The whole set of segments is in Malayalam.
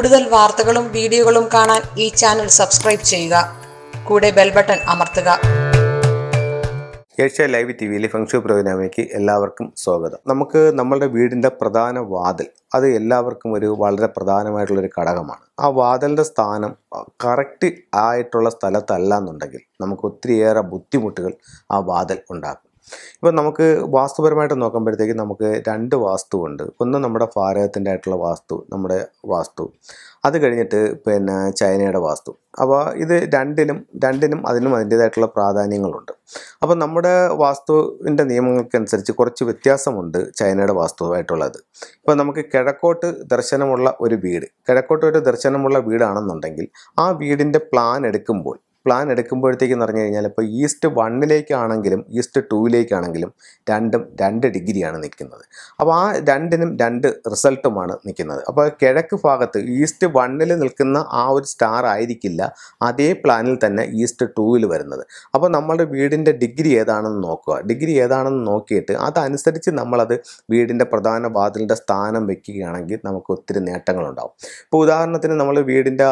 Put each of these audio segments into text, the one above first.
കൂടുതൽ വാർത്തകളും വീഡിയോകളും കാണാൻ ഈ ചാനൽ സബ്സ്ക്രൈബ് ചെയ്യുക കൂടെ ബെൽ ബട്ടൺ അമർത്തുക ഏഷ്യ ലൈവ് ടി വിയിലെ ഫംഗ്ഷൻ പ്രോഗ്രാമിലേക്ക് എല്ലാവർക്കും സ്വാഗതം നമുക്ക് നമ്മളുടെ വീടിൻ്റെ പ്രധാന വാതിൽ അത് എല്ലാവർക്കും ഒരു വളരെ പ്രധാനമായിട്ടുള്ളൊരു ഘടകമാണ് ആ വാതിലിൻ്റെ സ്ഥാനം കറക്റ്റ് ആയിട്ടുള്ള സ്ഥലത്തല്ല എന്നുണ്ടെങ്കിൽ നമുക്ക് ഒത്തിരിയേറെ ബുദ്ധിമുട്ടുകൾ ആ വാതിൽ ഉണ്ടാക്കും ഇപ്പം നമുക്ക് വാസ്തുപരമായിട്ട് നോക്കുമ്പോഴത്തേക്ക് നമുക്ക് രണ്ട് വാസ്തുവുണ്ട് ഒന്ന് നമ്മുടെ ഭാരതത്തിൻ്റെ ആയിട്ടുള്ള വാസ്തു നമ്മുടെ വാസ്തു അത് കഴിഞ്ഞിട്ട് പിന്നെ ചൈനയുടെ വാസ്തു അപ്പോൾ ഇത് രണ്ടിനും രണ്ടിനും അതിനും അതിൻ്റേതായിട്ടുള്ള പ്രാധാന്യങ്ങളുണ്ട് അപ്പോൾ നമ്മുടെ വാസ്തുവിൻ്റെ നിയമങ്ങൾക്കനുസരിച്ച് കുറച്ച് വ്യത്യാസമുണ്ട് ചൈനയുടെ വാസ്തുവായിട്ടുള്ളത് ഇപ്പോൾ നമുക്ക് കിഴക്കോട്ട് ദർശനമുള്ള ഒരു വീട് കിഴക്കോട്ട് ഒരു ദർശനമുള്ള വീടാണെന്നുണ്ടെങ്കിൽ ആ വീടിൻ്റെ പ്ലാൻ എടുക്കുമ്പോൾ പ്ലാൻ എടുക്കുമ്പോഴത്തേക്കെന്ന് പറഞ്ഞു കഴിഞ്ഞാൽ ഇപ്പോൾ ഈസ്റ്റ് വണ്ണിലേക്കാണെങ്കിലും ഈസ്റ്റ് ടൂവിലേക്കാണെങ്കിലും രണ്ടും രണ്ട് ഡിഗ്രിയാണ് നിൽക്കുന്നത് അപ്പോൾ ആ രണ്ടിനും രണ്ട് റിസൾട്ടുമാണ് നിൽക്കുന്നത് അപ്പോൾ കിഴക്ക് ഭാഗത്ത് ഈസ്റ്റ് വണ്ണിൽ നിൽക്കുന്ന ആ ഒരു സ്റ്റാർ ആയിരിക്കില്ല അതേ പ്ലാനിൽ തന്നെ ഈസ്റ്റ് ടൂവിൽ വരുന്നത് അപ്പോൾ നമ്മുടെ വീടിൻ്റെ ഡിഗ്രി ഏതാണെന്ന് നോക്കുക ഡിഗ്രി ഏതാണെന്ന് നോക്കിയിട്ട് അതനുസരിച്ച് നമ്മളത് വീടിൻ്റെ പ്രധാന വാതിലിൻ്റെ സ്ഥാനം വെക്കുകയാണെങ്കിൽ നമുക്ക് ഒത്തിരി നേട്ടങ്ങളുണ്ടാകും ഇപ്പോൾ ഉദാഹരണത്തിന് നമ്മൾ വീടിൻ്റെ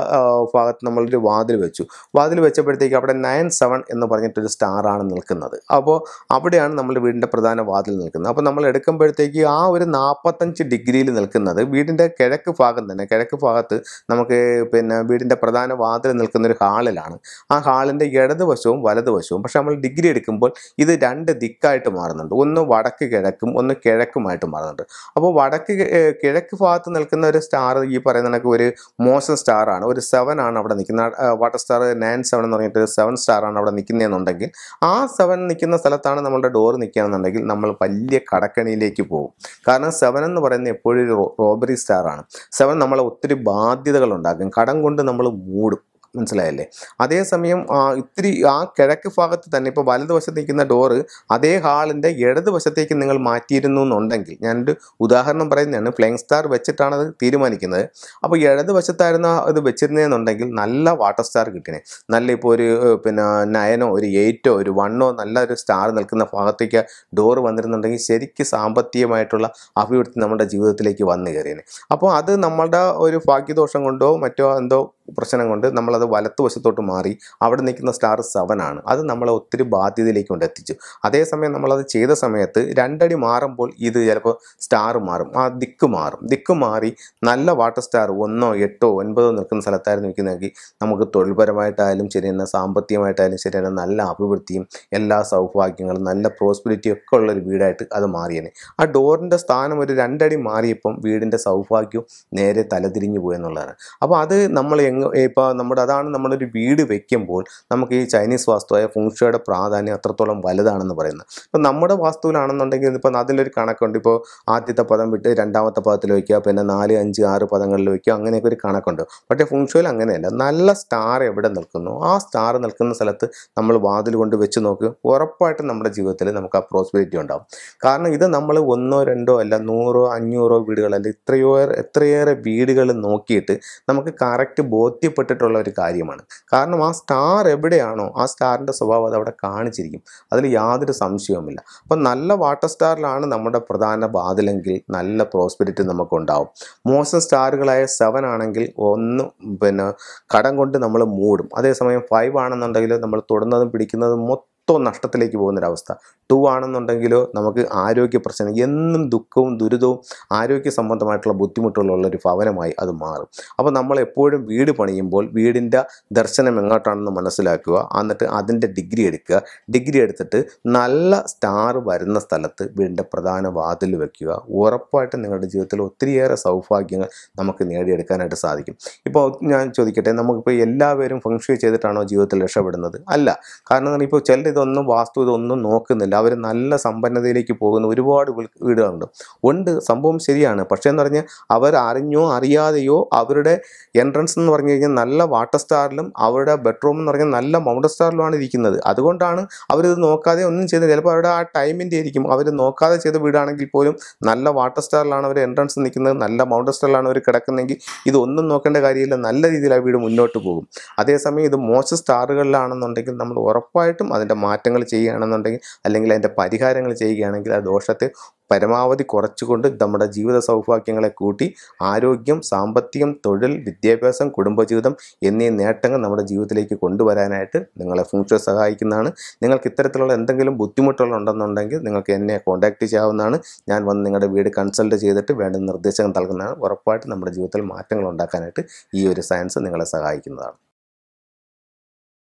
ഭാഗത്ത് നമ്മളൊരു വാതിൽ വെച്ചു വാതിൽ വെച്ച് വെച്ചപ്പോഴത്തേക്ക് അവിടെ നയൻ സെവൻ എന്ന് പറഞ്ഞിട്ടൊരു സ്റ്റാറാണ് നിൽക്കുന്നത് അപ്പോൾ അവിടെയാണ് നമ്മുടെ വീടിൻ്റെ പ്രധാന വാതിൽ നിൽക്കുന്നത് അപ്പോൾ നമ്മൾ എടുക്കുമ്പോഴത്തേക്ക് ആ ഒരു നാൽപ്പത്തഞ്ച് ഡിഗ്രിയിൽ നിൽക്കുന്നത് വീടിൻ്റെ കിഴക്ക് ഭാഗം തന്നെ കിഴക്ക് ഭാഗത്ത് നമുക്ക് പിന്നെ വീടിൻ്റെ പ്രധാന വാതിൽ നിൽക്കുന്ന ഒരു ഹാളിലാണ് ആ ഹാളിൻ്റെ ഇടതുവശവും വലതുവശവും പക്ഷേ നമ്മൾ ഡിഗ്രി എടുക്കുമ്പോൾ ഇത് രണ്ട് ദിക്കായിട്ട് മാറുന്നുണ്ട് ഒന്ന് വടക്ക് കിഴക്കും ഒന്ന് കിഴക്കുമായിട്ട് മാറുന്നുണ്ട് അപ്പോൾ വടക്ക് കിഴക്ക് ഭാഗത്ത് നിൽക്കുന്ന ഒരു സ്റ്റാർ ഈ പറയുന്ന കണക്ക് ഒരു മോശം സ്റ്റാറാണ് ഒരു സെവൻ ആണ് അവിടെ നിൽക്കുന്ന വാട്ടർ സ്റ്റാർ നയൻ സെവൻ എന്ന് പറഞ്ഞിട്ട് സെവൻ സ്റ്റാറാണ് അവിടെ നിൽക്കുന്നതെന്നുണ്ടെങ്കിൽ ആ സെവൻ നിൽക്കുന്ന സ്ഥലത്താണ് നമ്മളുടെ ഡോർ നിൽക്കുകയാണെന്നുണ്ടെങ്കിൽ നമ്മൾ വലിയ കടക്കണിയിലേക്ക് പോകും കാരണം സെവൻ എന്ന് പറയുന്നത് എപ്പോഴും ഒരു റോബറി സ്റ്റാറാണ് സെവൻ നമ്മളെ ഒത്തിരി ബാധ്യതകൾ ഉണ്ടാക്കും കടം കൊണ്ട് നമ്മൾ മൂടും മനസ്സിലായല്ലേ അതേസമയം ഇത്തിരി ആ കിഴക്ക് ഭാഗത്ത് തന്നെ ഇപ്പോൾ വലതുവശത്ത് നിൽക്കുന്ന ഡോറ് അതേ ഹാളിൻ്റെ ഇടതുവശത്തേക്ക് നിങ്ങൾ മാറ്റിയിരുന്നു എന്നുണ്ടെങ്കിൽ ഞാനൊരു ഉദാഹരണം പറയുന്നതാണ് ഫ്ലൈങ് സ്റ്റാർ വെച്ചിട്ടാണ് അത് തീരുമാനിക്കുന്നത് അപ്പോൾ ഇടതുവശത്തായിരുന്ന അത് വെച്ചിരുന്നതെന്നുണ്ടെങ്കിൽ നല്ല വാട്ടർ സ്റ്റാർ കിട്ടണേ നല്ല ഇപ്പോൾ ഒരു പിന്നെ നയനോ ഒരു എയ്റ്റോ ഒരു വണ്ണോ നല്ല ഒരു സ്റ്റാർ നിൽക്കുന്ന ഭാഗത്തേക്ക് ഡോറ് വന്നിരുന്നുണ്ടെങ്കിൽ ശരിക്കും സാമ്പത്തികമായിട്ടുള്ള അഭിവൃദ്ധി നമ്മുടെ ജീവിതത്തിലേക്ക് വന്നു കയറിയേനെ അപ്പോൾ അത് നമ്മളുടെ ഒരു ഭാഗ്യദോഷം കൊണ്ടോ മറ്റോ എന്തോ പ്രശ്നം കൊണ്ട് നമ്മളത് വലത്തുവശത്തോട്ട് മാറി അവിടെ നിൽക്കുന്ന സ്റ്റാർ സെവൻ ആണ് അത് നമ്മളെ ഒത്തിരി ബാധ്യതയിലേക്ക് കൊണ്ട് എത്തിച്ചു അതേസമയം നമ്മളത് ചെയ്ത സമയത്ത് രണ്ടടി മാറുമ്പോൾ ഇത് ചിലപ്പോൾ സ്റ്റാർ മാറും ആ ദിക്ക് മാറും ദിക്ക് മാറി നല്ല വാട്ടർ സ്റ്റാർ ഒന്നോ എട്ടോ ഒൻപതോ നിൽക്കുന്ന സ്ഥലത്തായിരുന്നു നിൽക്കുന്നതെങ്കിൽ നമുക്ക് തൊഴിൽപരമായിട്ടായാലും ശരിയെന്ന സാമ്പത്തികമായിട്ടായാലും ശരിയെന്ന നല്ല അഭിവൃദ്ധിയും എല്ലാ സൗഭാഗ്യങ്ങളും നല്ല പ്രോസ്പിരിറ്റി ഒക്കെ ഉള്ള ഒരു വീടായിട്ട് അത് മാറിയേനെ ആ ഡോറിൻ്റെ സ്ഥാനം ഒരു രണ്ടടി മാറിയപ്പം വീടിൻ്റെ സൗഭാഗ്യം നേരെ തലതിരിഞ്ഞു പോയെന്നുള്ളതാണ് അപ്പോൾ അത് നമ്മൾ ഇപ്പോൾ നമ്മുടെ അതാണ് നമ്മളൊരു വീട് വെക്കുമ്പോൾ നമുക്ക് ഈ ചൈനീസ് വാസ്തുവായ ഫുങ്ഷയുടെ പ്രാധാന്യം അത്രത്തോളം വലുതാണെന്ന് പറയുന്നത് ഇപ്പം നമ്മുടെ വാസ്തുവിലാണെന്നുണ്ടെങ്കിൽ ഇപ്പം അതിലൊരു കണക്കുണ്ട് ഇപ്പോൾ ആദ്യത്തെ പദം വിട്ട് രണ്ടാമത്തെ പദത്തിൽ വയ്ക്കുക പിന്നെ നാല് അഞ്ച് ആറ് പദങ്ങളിൽ വയ്ക്കുക അങ്ങനെയൊക്കെ ഒരു കണക്കുണ്ട് പക്ഷേ ഫുങ്ഷയിൽ അങ്ങനെയല്ല നല്ല സ്റ്റാർ എവിടെ നിൽക്കുന്നു ആ സ്റ്റാർ നിൽക്കുന്ന സ്ഥലത്ത് നമ്മൾ വാതിൽ കൊണ്ട് വെച്ച് നോക്കുക ഉറപ്പായിട്ടും നമ്മുടെ ജീവിതത്തിൽ നമുക്ക് ആ പ്രോസ്പെരിറ്റി ഉണ്ടാവും കാരണം ഇത് നമ്മൾ ഒന്നോ രണ്ടോ അല്ല നൂറോ അഞ്ഞൂറോ വീടുകൾ അല്ല ഇത്രയോ എത്രയേറെ വീടുകൾ നോക്കിയിട്ട് നമുക്ക് കറക്റ്റ് ബോധ്യം ബോധ്യപ്പെട്ടിട്ടുള്ള ഒരു കാര്യമാണ് കാരണം ആ സ്റ്റാർ എവിടെയാണോ ആ സ്റ്റാറിൻ്റെ സ്വഭാവം അത് അവിടെ കാണിച്ചിരിക്കും അതിൽ യാതൊരു സംശയവുമില്ല അപ്പം നല്ല വാട്ടർ സ്റ്റാറിലാണ് നമ്മുടെ പ്രധാന ബാധലെങ്കിൽ നല്ല പ്രോസ്പെരിറ്റി നമുക്കുണ്ടാവും മോശം സ്റ്റാറുകളായ സെവൻ ആണെങ്കിൽ ഒന്ന് പിന്നെ കടം കൊണ്ട് നമ്മൾ മൂടും അതേസമയം ഫൈവ് ആണെന്നുണ്ടെങ്കിൽ നമ്മൾ തൊടുന്നതും പിടിക്കുന്നതും മൊത്തം മൊത്തം നഷ്ടത്തിലേക്ക് പോകുന്നൊരവസ്ഥ ടു ആണെന്നുണ്ടെങ്കിലോ നമുക്ക് ആരോഗ്യ പ്രശ്നം എന്നും ദുഃഖവും ദുരിതവും ആരോഗ്യ സംബന്ധമായിട്ടുള്ള ബുദ്ധിമുട്ടുകളുള്ള ഒരു ഭവനമായി അത് മാറും അപ്പോൾ നമ്മൾ എപ്പോഴും വീട് പണിയുമ്പോൾ വീടിൻ്റെ ദർശനം എങ്ങോട്ടാണെന്ന് മനസ്സിലാക്കുക എന്നിട്ട് അതിൻ്റെ ഡിഗ്രി എടുക്കുക ഡിഗ്രി എടുത്തിട്ട് നല്ല സ്റ്റാർ വരുന്ന സ്ഥലത്ത് വീടിൻ്റെ പ്രധാന വാതിൽ വെക്കുക ഉറപ്പായിട്ട് നിങ്ങളുടെ ജീവിതത്തിൽ ഒത്തിരിയേറെ സൗഭാഗ്യങ്ങൾ നമുക്ക് നേടിയെടുക്കാനായിട്ട് സാധിക്കും ഇപ്പോൾ ഞാൻ ചോദിക്കട്ടെ നമുക്കിപ്പോൾ എല്ലാവരും ഫംഗ്ഷൻ ചെയ്തിട്ടാണോ ജീവിതത്തിൽ രക്ഷപ്പെടുന്നത് അല്ല കാരണം ഇപ്പോൾ ചിലർ ഇതൊന്നും വാസ്തു ഇതൊന്നും നോക്കുന്നില്ല അവർ നല്ല സമ്പന്നതയിലേക്ക് പോകുന്ന ഒരുപാട് വീടുകളുണ്ട് ഉണ്ട് സംഭവം ശരിയാണ് പക്ഷേ എന്ന് പറഞ്ഞാൽ അവർ അറിഞ്ഞോ അറിയാതെയോ അവരുടെ എൻട്രൻസ് എന്ന് പറഞ്ഞു കഴിഞ്ഞാൽ നല്ല വാട്ടർ സ്റ്റാറിലും അവരുടെ ബെഡ്റൂം എന്ന് പറഞ്ഞാൽ നല്ല മൗണ്ടർ സ്റ്റാറിലുമാണ് ഇരിക്കുന്നത് അതുകൊണ്ടാണ് അവരിത് നോക്കാതെ ഒന്നും ചെയ്തത് ചിലപ്പോൾ അവരുടെ ആ ടൈമിൻ്റെ ആയിരിക്കും അവർ നോക്കാതെ ചെയ്ത വീടാണെങ്കിൽ പോലും നല്ല വാട്ടർ സ്റ്റാറിലാണ് അവർ എൻട്രൻസ് നിൽക്കുന്നത് നല്ല മൗണ്ടർ സ്റ്റാറിലാണ് അവർ കിടക്കുന്നതെങ്കിൽ ഇതൊന്നും നോക്കേണ്ട കാര്യമില്ല നല്ല രീതിയിൽ ആ വീട് മുന്നോട്ട് പോകും അതേസമയം ഇത് മോശ സ്റ്റാറുകളിലാണെന്നുണ്ടെങ്കിൽ നമ്മൾ ഉറപ്പായിട്ടും അതിൻ്റെ മാറ്റങ്ങൾ ചെയ്യുകയാണെന്നുണ്ടെങ്കിൽ അല്ലെങ്കിൽ അതിൻ്റെ പരിഹാരങ്ങൾ ചെയ്യുകയാണെങ്കിൽ ആ ദോഷത്തെ പരമാവധി കുറച്ചുകൊണ്ട് നമ്മുടെ ജീവിത സൗഭാഗ്യങ്ങളെ കൂട്ടി ആരോഗ്യം സാമ്പത്തികം തൊഴിൽ വിദ്യാഭ്യാസം കുടുംബജീവിതം എന്നീ നേട്ടങ്ങൾ നമ്മുടെ ജീവിതത്തിലേക്ക് കൊണ്ടുവരാനായിട്ട് നിങ്ങളെ ഫുങ്ഷോ സഹായിക്കുന്നതാണ് നിങ്ങൾക്ക് ഇത്തരത്തിലുള്ള എന്തെങ്കിലും ബുദ്ധിമുട്ടുകൾ ഉണ്ടെന്നുണ്ടെങ്കിൽ നിങ്ങൾക്ക് എന്നെ കോൺടാക്റ്റ് ചെയ്യാവുന്നതാണ് ഞാൻ വന്ന് നിങ്ങളുടെ വീട് കൺസൾട്ട് ചെയ്തിട്ട് വേണ്ട നിർദ്ദേശങ്ങൾ നൽകുന്നതാണ് ഉറപ്പായിട്ട് നമ്മുടെ ജീവിതത്തിൽ മാറ്റങ്ങൾ ഉണ്ടാക്കാനായിട്ട് ഈ ഒരു സയൻസ് നിങ്ങളെ സഹായിക്കുന്നതാണ്